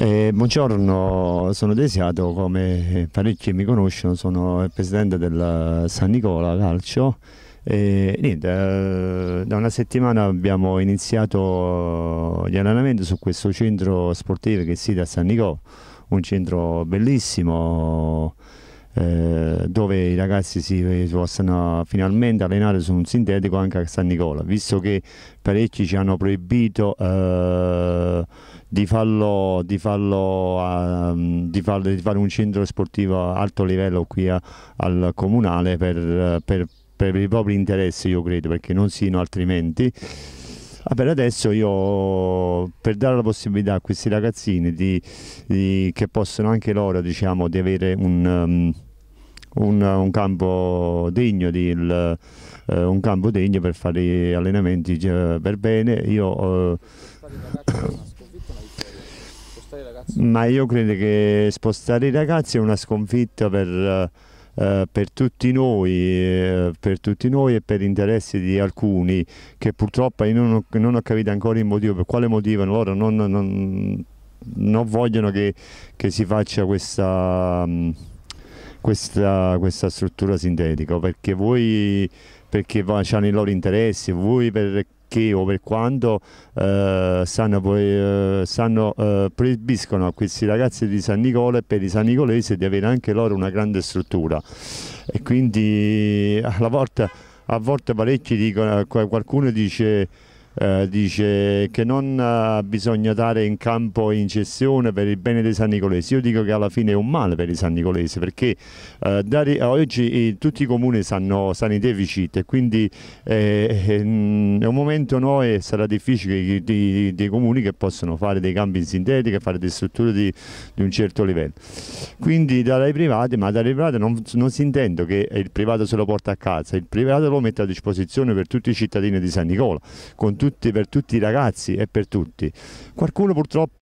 Eh, buongiorno, sono Desiato, come parecchi mi conoscono, sono il presidente del San Nicola Calcio. E, niente, eh, da una settimana abbiamo iniziato eh, gli allenamenti su questo centro sportivo che si da San Nicola, un centro bellissimo eh, dove i ragazzi si possono finalmente allenare su un sintetico anche a San Nicola, visto che parecchi ci hanno proibito eh, di farlo, di farlo, a, mm, di farlo di fare un centro sportivo a alto livello qui a, al comunale per, per, per i propri interessi io credo perché non siano altrimenti Ah, per adesso io per dare la possibilità a questi ragazzini di, di, che possono anche loro diciamo di avere un, um, un, un campo degno di il, uh, un campo degno per fare allenamenti uh, per bene io uh, ma io credo che spostare i ragazzi è una sconfitta per, eh, eh per, tutti noi, eh, per, tutti noi, e per interessi di alcuni che purtroppo io non ho, non ho capito ancora il motivo, per quale motivo loro non, non, non vogliono che, che, si faccia questa... Mm, questa, questa struttura sintetica perché voi perché hanno i loro interessi, voi per che o per quando eh, sanno, eh, sanno eh, proibiscono a questi ragazzi di San Nicola e per i San Nicolesi di avere anche loro una grande struttura e quindi alla volta, a volte parecchi dicono, qualcuno dice eh, dice che non eh, bisogna dare in campo in incessione per il bene dei San Nicolesi. Io dico che alla fine è un male per i San Nicolesi perché eh, dare, oggi tutti i comuni sanno i deficit e quindi mm, è un momento no, e sarà difficile dei, comuni che possono fare dei campi in sintetica, fare delle strutture di, di, un certo livello. Quindi dare ai privati, ma dai privati non, non si intende che il privato se lo porta a casa, il privato lo mette a disposizione per tutti i cittadini di San Nicola, con tutti tutti, per tutti i ragazzi e per tutti. Qualcuno purtroppo